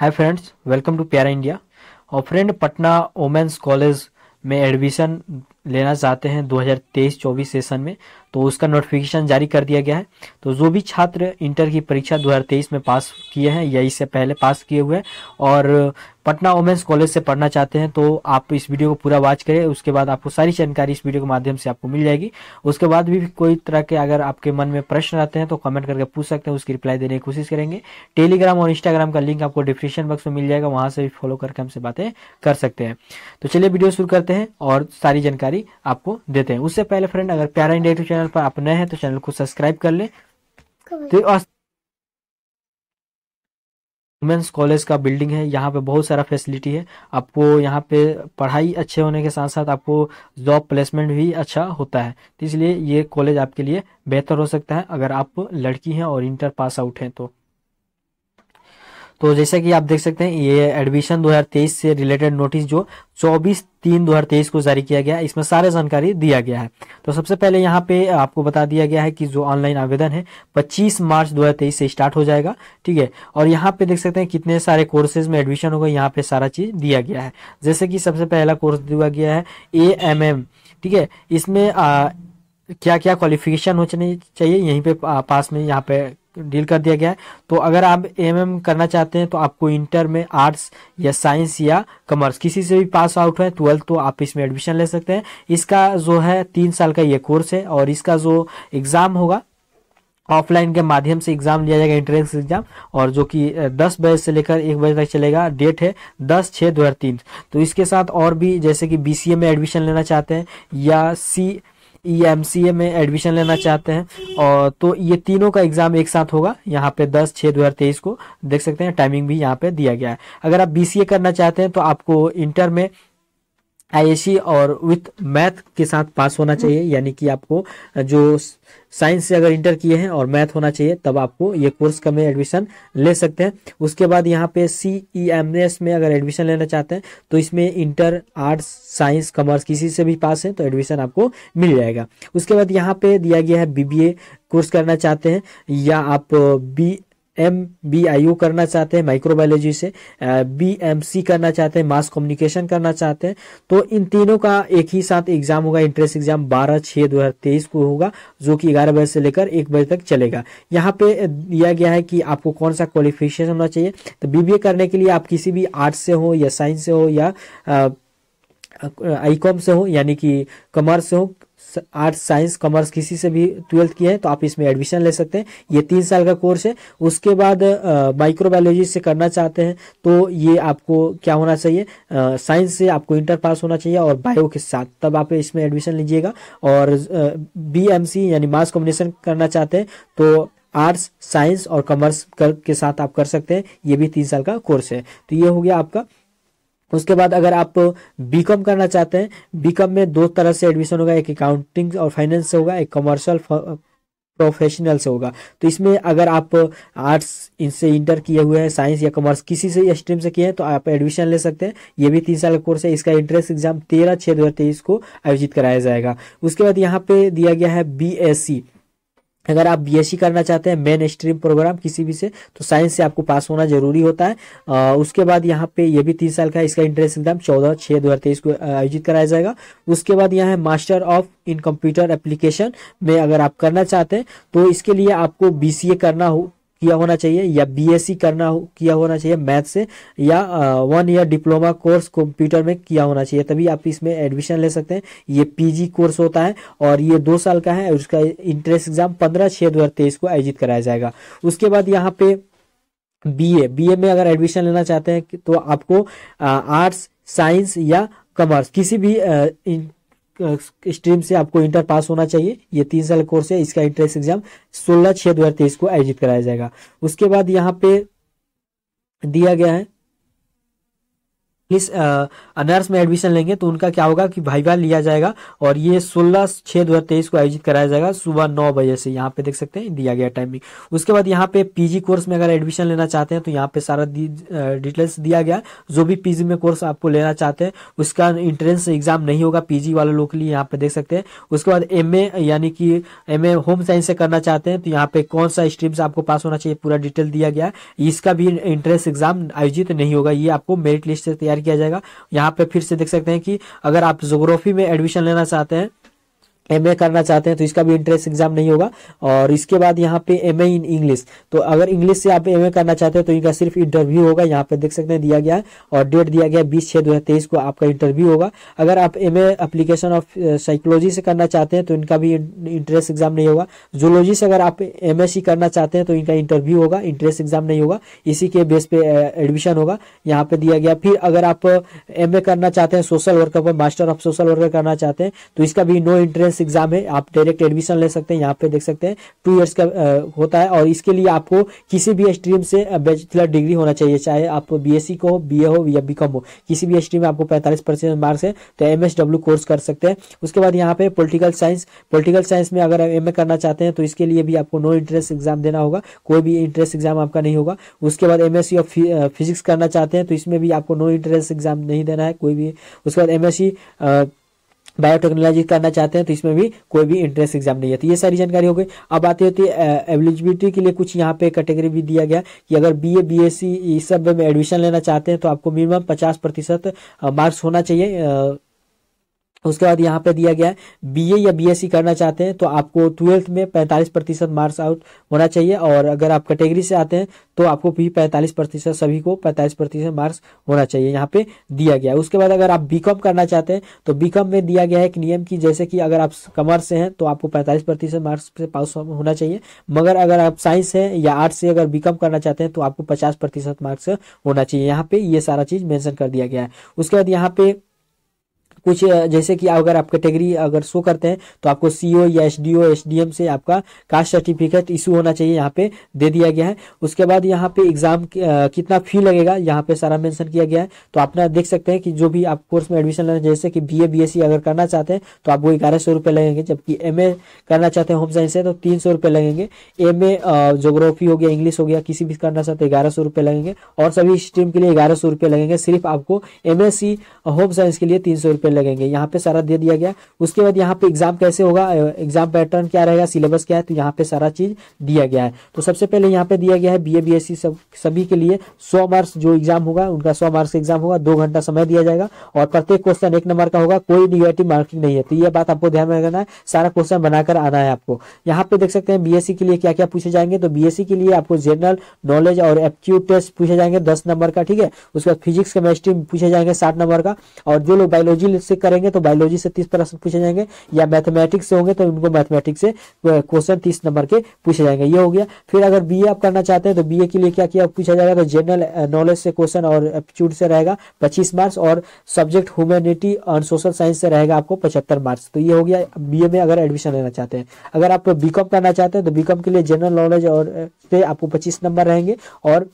Hi friends welcome to प्यारा India और friend Patna womens college में एडमिशन लेना चाहते हैं 2023-24 सेशन में तो उसका नोटिफिकेशन जारी कर दिया गया है तो जो भी छात्र इंटर की परीक्षा 2023 में पास किए हैं या इससे पहले पास किए हुए हैं और पटना वोमेंस कॉलेज से पढ़ना चाहते हैं तो आप इस वीडियो को पूरा वॉच करें उसके बाद आपको सारी जानकारी इस वीडियो के माध्यम से आपको मिल जाएगी उसके बाद भी कोई तरह के अगर आपके मन में प्रश्न आते हैं तो कमेंट करके पूछ सकते हैं उसकी रिप्लाई देने की कोशिश करेंगे टेलीग्राम और इंस्टाग्राम का लिंक आपको डिस्क्रिप्शन बॉक्स में मिल जाएगा वहां से भी फॉलो करके हमसे बातें कर सकते हैं तो चलिए वीडियो शुरू करते हैं और सारी जानकारी जानकारी आपको देते हैं उससे पहले फ्रेंड अगर प्यारा इंडिया यूट्यूब चैनल पर आप नए हैं तो चैनल को सब्सक्राइब कर ले तो वुमेंस कॉलेज का बिल्डिंग है यहाँ पे बहुत सारा फैसिलिटी है आपको यहाँ पे पढ़ाई अच्छे होने के साथ साथ आपको जॉब प्लेसमेंट भी अच्छा होता है तो इसलिए ये कॉलेज आपके लिए बेहतर हो सकता है अगर आप लड़की हैं और इंटर पास आउट हैं तो तो जैसा कि आप देख सकते हैं ये एडमिशन 2023 से रिलेटेड नोटिस जो 24 तीन 2023 को जारी किया गया है इसमें सारे जानकारी दिया गया है तो सबसे पहले यहाँ पे आपको बता दिया गया है कि जो ऑनलाइन आवेदन है 25 मार्च 2023 से स्टार्ट हो जाएगा ठीक है और यहाँ पे देख सकते हैं कितने सारे कोर्सेज में एडमिशन होगा यहाँ पे सारा चीज़ दिया गया है जैसे कि सबसे पहला कोर्स दिया गया है ए एम एम ठीक है इसमें आ, क्या क्या क्वालिफिकेशन हो चाहिए यहीं पे पास में यहाँ पे डील कर दिया गया है तो अगर आप एम करना चाहते हैं तो आपको इंटर में आर्ट्स या साइंस या कॉमर्स किसी से भी पास आउट है ट्वेल्थ तो आप इसमें एडमिशन ले सकते हैं इसका जो है तीन साल का ये कोर्स है और इसका जो एग्ज़ाम होगा ऑफलाइन के माध्यम से एग्जाम लिया जाएगा एंट्रेंस एग्जाम और जो कि 10 बजे से लेकर एक बजे तक चलेगा डेट है 10 छः दो तो इसके साथ और भी जैसे कि बी में एडमिशन लेना चाहते हैं या सी ई e एम में एडमिशन लेना चाहते हैं और तो ये तीनों का एग्जाम एक साथ होगा यहाँ पे दस छः दो को देख सकते हैं टाइमिंग भी यहाँ पे दिया गया है अगर आप बी करना चाहते हैं तो आपको इंटर में आई और विथ मैथ के साथ पास होना चाहिए हम्म। यानी कि आपको जो साइंस से अगर इंटर किए हैं और मैथ होना चाहिए तब आपको ये कोर्स का में एडमिशन ले सकते हैं उसके बाद यहाँ पे सी ई एम एस में अगर एडमिशन लेना चाहते हैं तो इसमें इंटर आर्ट्स साइंस कॉमर्स किसी से भी पास है तो एडमिशन आपको मिल जाएगा उसके बाद यहाँ पे दिया गया है बी बी ए कोर्स करना चाहते हैं या आप B M B I U करना चाहते हैं माइक्रोबायोलॉजी से बी एम सी करना चाहते हैं मास कम्युनिकेशन करना चाहते हैं तो इन तीनों का एक ही साथ एग्जाम होगा इंट्रेंस एग्जाम 12 छः 2023 को होगा जो कि 11 बजे से लेकर 1 बजे तक चलेगा यहाँ पे दिया गया है कि आपको कौन सा क्वालिफिकेशन होना चाहिए तो बीबीए करने के लिए आप किसी भी आर्ट्स से हो या साइंस से हो या आईकॉम से हो यानी कि कॉमर्स से हो आर्ट्स साइंस कॉमर्स किसी से भी ट्वेल्थ की है तो आप इसमें एडमिशन ले सकते हैं ये तीन साल का कोर्स है उसके बाद माइक्रोबायोलॉजी से करना चाहते हैं तो ये आपको क्या होना चाहिए साइंस से आपको इंटर पास होना चाहिए और बायो के साथ तब आप इसमें एडमिशन लीजिएगा और बी यानी मास कॉम्बिनेशन करना चाहते हैं तो आर्ट्स साइंस और कॉमर्स के साथ आप कर सकते हैं ये भी तीन साल का कोर्स है तो ये हो गया आपका उसके बाद अगर आप बीकॉम करना चाहते हैं बीकॉम में दो तरह से एडमिशन होगा एक अकाउंटिंग और फाइनेंस से होगा एक कमर्शियल प्रोफेशनल से होगा तो इसमें अगर आप आर्ट्स इनसे इंटर किए हुए हैं साइंस या कॉमर्स किसी से स्ट्रीम से किए हैं तो आप एडमिशन ले सकते हैं ये भी तीन साल का कोर्स है इसका एंट्रेंस एग्जाम तेरह छः दो हजार तेईस को आयोजित कराया जाएगा उसके बाद यहाँ पे दिया गया है बी अगर आप बीएससी करना चाहते हैं मेन स्ट्रीम प्रोग्राम किसी भी से तो साइंस से आपको पास होना जरूरी होता है आ, उसके बाद यहाँ पे ये भी तीन साल का इसका इंट्रेंस एग्जाम चौदह छः दो हजार तेईस को आयोजित कराया जाएगा उसके बाद यहाँ है master of in computer application में अगर आप करना चाहते हैं तो इसके लिए आपको बी करना हो किया होना चाहिए या बीएससी करना हो किया होना चाहिए मैथ से या one year diploma course computer में किया होना चाहिए तभी आप इसमें एडमिशन ले सकते हैं ये पीजी कोर्स होता है और ये दो साल का है उसका इंट्रेंस एग्जाम पंद्रह छः दो को आयोजित कराया जाएगा उसके बाद यहाँ पे बीए बीए में अगर एडमिशन लेना चाहते हैं तो आपको आर्ट्स साइंस या कॉमर्स किसी भी आ, स्ट्रीम से आपको इंटर पास होना चाहिए ये तीन साल कोर्स है इसका इंट्रेंस एग्जाम सोलह छह दो को आयोजित कराया जाएगा उसके बाद यहाँ पे दिया गया है इस अनर्स में एडमिशन लेंगे तो उनका क्या होगा कि भाईवा लिया जाएगा और ये सोलह छः दो को आयोजित कराया जाएगा सुबह नौ बजे से यहाँ पे देख सकते हैं दिया गया टाइमिंग उसके बाद यहाँ पे पीजी कोर्स में अगर एडमिशन लेना चाहते हैं तो यहाँ पे सारा डिटेल्स दिया गया जो भी पीजी में कोर्स आपको लेना चाहते हैं उसका इंट्रेंस एग्जाम नहीं होगा पीजी वाले लोग के लिए यहाँ पे देख सकते हैं उसके बाद एम यानी कि एम होम साइंस से करना चाहते हैं तो यहाँ पे कौन सा स्ट्रीम्स आपको पास होना चाहिए पूरा डिटेल दिया गया इसका भी इंट्रेंस एग्जाम आयोजित नहीं होगा ये आपको मेरिट लिस्ट से तैयार किया जाएगा यहाँ पे फिर से देख सकते हैं कि अगर आप जोग्राफी में एडमिशन लेना चाहते हैं एम करना चाहते हैं तो इसका भी इंट्रेंस एग्जाम नहीं होगा और इसके बाद यहाँ पे एम इन इंग्लिश तो अगर इंग्लिश से आप एम करना चाहते हैं तो इनका सिर्फ इंटरव्यू होगा यहाँ पे देख सकते हैं दिया गया है और डेट दिया गया है बीस छः दो हजार तेईस को आपका इंटरव्यू होगा अगर आप एम एप्लीकेशन ऑफ साइकोलॉजी से करना चाहते हैं तो इनका भी इंट्रेंस एग्जाम नहीं होगा जूलॉजी से अगर आप एम करना चाहते हैं तो इनका इंटरव्यू होगा इंट्रेंस एग्जाम नहीं होगा इसी के बेस पे एडमिशन uh, होगा यहाँ पे दिया गया फिर अगर आप एम uh, करना चाहते हैं सोशल वर्कर पर मास्टर ऑफ सोशल वर्कर करना चाहते हैं तो इसका भी नो इंटरेंस एंट्रेंस एग्जाम है आप डायरेक्ट एडमिशन ले सकते हैं यहाँ पे देख सकते हैं टू ईयर्स का आ, होता है और इसके लिए आपको किसी भी स्ट्रीम से बैचलर डिग्री होना चाहिए चाहे आप बीएससी को हो बी हो या बी हो किसी भी स्ट्रीम में आपको पैंतालीस परसेंट मार्क्स है तो एम कोर्स कर सकते हैं उसके बाद यहाँ पे पोलिटिकल साइंस पोलिटिकल साइंस में अगर एम करना चाहते हैं तो इसके लिए भी आपको नो इंट्रेंस एग्जाम देना होगा कोई भी इंट्रेंस एग्जाम आपका नहीं होगा उसके बाद एम ऑफ फिजिक्स करना चाहते हैं तो इसमें भी आपको नो इंट्रेंस एग्जाम नहीं देना है कोई भी उसके बाद एम बायोटेक्नोलॉजी करना चाहते हैं तो इसमें भी कोई भी इंट्रेंस एग्जाम नहीं है तो ये सारी जानकारी हो गई अब आती होती है एलिजिबिलिटी के लिए कुछ यहाँ पे कैटेगरी भी दिया गया कि अगर बीए बीएससी इस सब में एडमिशन लेना चाहते हैं तो आपको मिनिमम पचास प्रतिशत मार्क्स होना चाहिए उसके बाद यहाँ पे दिया गया है बीए या बीएससी e करना चाहते हैं तो आपको ट्वेल्थ में 45 प्रतिशत मार्क्स आउट होना चाहिए और अगर आप कैटेगरी से आते हैं तो आपको भी 45 प्रतिशत सभी को 45 प्रतिशत मार्क्स होना चाहिए यहाँ पे दिया गया है उसके बाद अगर आप बीकॉम करना चाहते हैं तो बीकॉम में दिया गया है एक नियम की जैसे कि अगर आप कॉमर्स से हैं तो आपको पैंतालीस प्रतिशत मार्क्स से पास होना चाहिए मगर अगर आप साइंस है या आर्ट्स से अगर बीकॉम करना चाहते हैं तो आपको पचास मार्क्स होना चाहिए यहाँ पे ये सारा चीज मैंशन कर दिया गया है उसके बाद यहाँ पे कुछ जैसे कि अगर आप कैटेगरी अगर शो करते हैं तो आपको सी e या एस डी से आपका कास्ट सर्टिफिकेट इशू होना चाहिए यहाँ पे दे दिया गया है उसके बाद यहाँ पे एग्जाम कितना फी लगेगा यहाँ पे सारा मेंशन किया गया है तो अपना देख सकते हैं कि जो भी आप कोर्स में एडमिशन लेना जैसे कि बी ए अगर करना चाहते हैं तो आपको ग्यारह सौ लगेंगे जबकि एम करना चाहते हैं होम साइंस से तो तीन सौ लगेंगे एम ए जोग्राफी हो गया इंग्लिश हो गया किसी भी करना चाहते हैं ग्यारह सौ लगेंगे और सभी स्ट्रीम के लिए ग्यारह सौ लगेंगे सिर्फ आपको एम होम साइंस के लिए तीन सौ लगेंगे यहाँ पे सारा दे दिया गया उसके बाद यहाँ पे एग्जाम कैसे होगा एग्जाम पैटर्न क्या रहेगा सिलेबस क्या है तो यहाँ पे सारा चीज दिया गया है तो सबसे पहले यहाँ पे दिया गया है B A B S C सब सभी के लिए सौ मार्क्स जो एग्जाम होगा उनका सौ मार्क्स एग्जाम होगा दो घंटा समय दिया जाएगा और प्रत्येक क्वेश्चन एक नंबर का होगा कोई निगेटिव मार्किंग नहीं है तो ये बात आपको ध्यान में रखना है सारा क्वेश्चन बनाकर आना है आपको यहाँ पे देख सकते हैं बीएससी के लिए क्या क्या पूछे जाएंगे तो बीएससी के लिए आपको जनरल नॉलेज और एप्टीट्यूड टेस्ट पूछे जाएंगे दस नंबर का ठीक है उसके बाद फिजिक्स केमिस्ट्री पूछे जाएंगे साठ नंबर का और जो लोग बायोलॉजी साइंस से करेंगे तो बायोलॉजी से तीस प्रश्न पूछे जाएंगे या मैथमेटिक्स से होंगे तो उनको मैथमेटिक्स से क्वेश्चन तीस नंबर के पूछे जाएंगे ये हो गया फिर अगर बी आप करना चाहते हैं तो बी के लिए क्या किया पूछा जाएगा तो जनरल नॉलेज से क्वेश्चन और एप्टीट्यूड से रहेगा पच्चीस मार्क्स और सब्जेक्ट ह्यूमैनिटी और सोशल साइंस से रहेगा आपको पचहत्तर मार्क्स तो ये हो गया बी में अगर एडमिशन लेना चाहते हैं अगर आप बी करना चाहते हैं तो बी के लिए जनरल नॉलेज और पे आपको पच्चीस नंबर रहेंगे और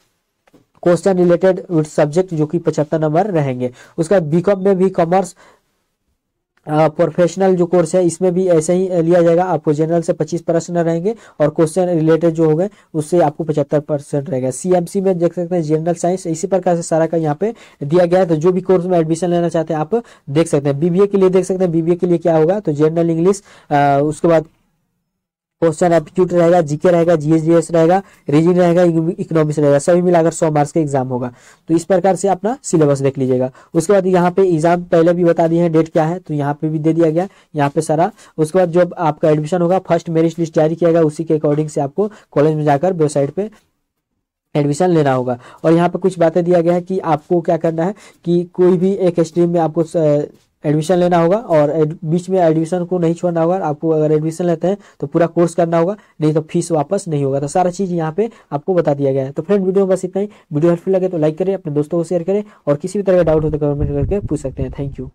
क्वेश्चन रिलेटेड सब्जेक्ट जो कि पचहत्तर नंबर रहेंगे उसका बीकॉम में भी कॉमर्स प्रोफेशनल जो कोर्स है इसमें भी ऐसे ही लिया जाएगा आपको जनरल से 25 परसेंट रहेंगे और क्वेश्चन रिलेटेड जो गए उससे आपको 75 परसेंट रहेगा सीएमसी में देख सकते हैं जनरल साइंस इसी प्रकार से सारा का यहाँ पे दिया गया है तो जो भी कोर्स में एडमिशन लेना चाहते हैं आप देख सकते हैं बीबीए के लिए देख सकते हैं बीबीए के लिए क्या होगा तो जनरल इंग्लिश उसके बाद क्वेश्चन एप्टीट्यूड रहेगा जीके रहेगा जीएसडीएस रहेगा रीजन रहेगा इकोनॉमिक्स रहेगा सभी मिलाकर सौ मार्क्स का एग्जाम होगा तो इस प्रकार से अपना सिलेबस देख लीजिएगा उसके बाद यहाँ पे एग्जाम पहले भी बता दिए हैं डेट क्या है तो यहाँ पे भी दे दिया गया यहाँ पे सारा उसके बाद जो आपका एडमिशन होगा फर्स्ट मेरिट लिस्ट जारी किया गया उसी के अकॉर्डिंग से आपको कॉलेज में जाकर वेबसाइट पे एडमिशन लेना होगा और यहाँ पे कुछ बातें दिया गया है कि आपको क्या करना है कि कोई भी एक स्ट्रीम में आपको एडमिशन लेना होगा और बीच में एडमिशन को नहीं छोड़ना होगा आपको अगर एडमिशन लेते हैं तो पूरा कोर्स करना होगा नहीं तो फीस वापस नहीं होगा तो सारा चीज़ यहाँ पे आपको बता दिया गया है तो फ्रेंड वीडियो में बस इतना ही वीडियो हेल्पफुल लगे तो लाइक करें अपने दोस्तों को शेयर करें और किसी भी तरह का डाउट हो तो कमेंट करके पूछ सकते हैं थैंक यू